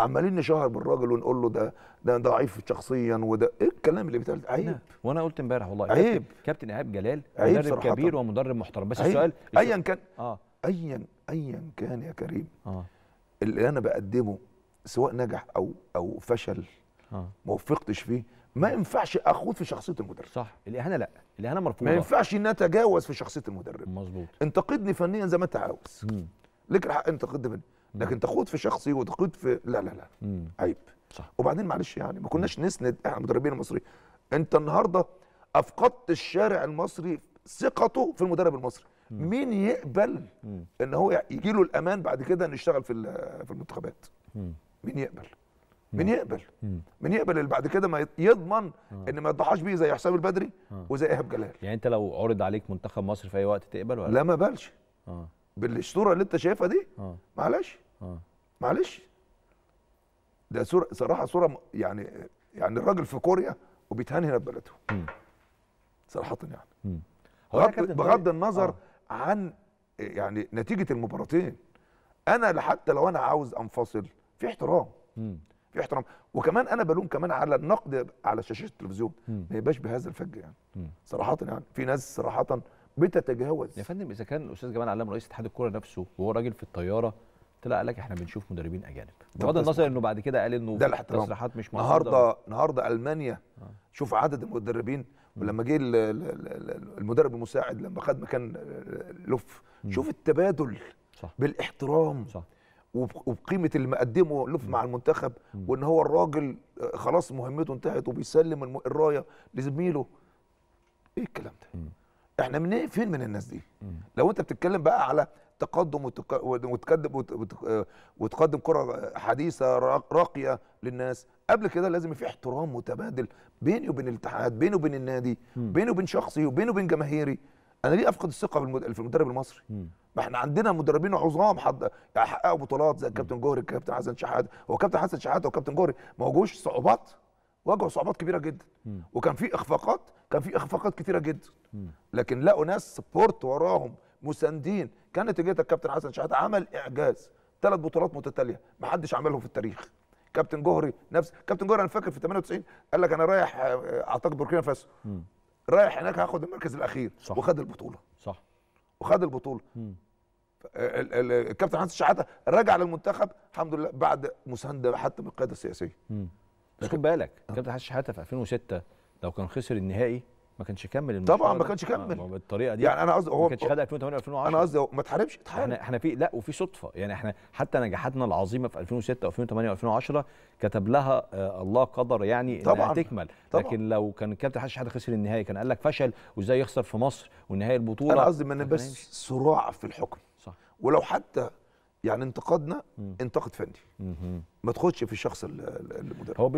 عمالين نشهر بالراجل ونقول له ده ده ضعيف شخصيا وده ايه الكلام اللي بيتقال عيب وانا قلت امبارح والله عيب كابتن ايهاب جلال عيب مدرب صراحة. كبير ومدرب محترم بس عيب. السؤال ايا كان اه ايا ايا كان يا كريم آه. اللي انا بقدمه سواء نجح او او فشل آه. ما وفقتش فيه ما ينفعش اخوض في شخصيه المدرب صح الاهانه لا الاهانه مرفوضه ما ينفعش ان اتجاوز في شخصيه المدرب مظبوط انتقدني فنيا زي ما انت عاوز لك الحق انتقدني فنيا لكن تخوض في شخصي وتخوض في لا لا لا مم. عيب صح. وبعدين معلش يعني ما كناش نسند احنا المدربين المصريين انت النهارده افقدت الشارع المصري ثقته في المدرب المصري مم. مين يقبل مم. ان هو يجي له الامان بعد كده انه يشتغل في في المنتخبات مم. مين يقبل مين يقبل مين يقبل اللي بعد كده ما يضمن آه. ان ما يضحاش بيه زي حسام البدري آه. وزي ايهاب جلال يعني انت لو عرض عليك منتخب مصر في اي وقت تقبل ولا لا ما بالش آه. بالاسطوره اللي انت شايفها دي آه. معلش آه. معلش ده صورة صراحه صوره يعني يعني الراجل في كوريا وبيتهان هنا في بلده صراحه يعني بغض, طيب، بغض النظر آه. عن يعني نتيجه المباراتين انا حتى لو انا عاوز انفصل في احترام م. في احترام وكمان انا بلوم كمان على النقد على شاشه التلفزيون ما يبقاش بهذا الفج يعني م. صراحه يعني في ناس صراحه بتتجاوز يا فندم اذا كان الاستاذ جمال علام رئيس اتحاد الكوره نفسه وهو راجل في الطياره طلع قال لك احنا بنشوف مدربين اجانب بغض النظر انه بعد كده قال انه ده تصريحات مش موجوده النهارده النهارده المانيا آه. شوف عدد المدربين ولما جه المدرب المساعد لما خد مكان لوف شوف التبادل صح. بالاحترام صح. وبقيمه اللي مقدمه لوف مع المنتخب وان هو الراجل آه، خلاص مهمته انتهت وبيسلم الرايه لزميله ايه الكلام ده؟ احنا من إيه؟ فين من الناس دي؟ لو انت بتتكلم بقى على تقدم وتقدم وتقدم كره حديثه راقيه للناس قبل كده لازم في احترام متبادل بيني وبين الاتحاد بيني وبين النادي بيني وبين شخصي وبيني وبين جماهيري انا ليه افقد الثقه في المدرب المصري ما احنا عندنا مدربين عظام حد حققوا بطولات زي الكابتن جوهري الكابتن حسن شحاته هو كابتن حسن شحاته وكابتن جوهري ما واجهوش صعوبات واجهوا صعوبات كبيره جدا وكان في اخفاقات كان في اخفاقات كثيره جدا لكن لقوا ناس سبورت وراهم مساندين كان نتيجتها الكابتن حسن شحاته عمل اعجاز ثلاث بطولات متتاليه ما حدش عملهم في التاريخ كابتن جوهري نفس كابتن جوهري انا فاكر في 98 قال لك انا رايح آه، اعتقد بوركينا فاسو رايح هناك هاخد المركز الاخير صح. وخد البطوله صح وخد البطوله مم. الكابتن حسن شحاته رجع للمنتخب الحمد لله بعد مسانده حتى من القياده السياسيه خد بالك الكابتن آه. حسن شحاته في 2006 لو كان خسر النهائي ما كانش كمل طبعا ما كانش كمل بالطريقه دي يعني انا قصدي هو ما كانش خد 2008 2010 انا قصدي ما اتحاربش اتحارب احنا احنا في لا وفي صدفه يعني احنا حتى نجاحاتنا العظيمه في 2006 و2008 و2010 كتب لها آه الله قدر يعني طبعا انها تكمل طبعا لكن لو كان الكابتن حاج شحاته خسر النهائي كان قال لك فشل وازاي يخسر في مصر والنهائي البطوله انا قصدي ما بس صراع في الحكم صح ولو حتى يعني انتقدنا انتقد فني ما تخدش في الشخص المدرب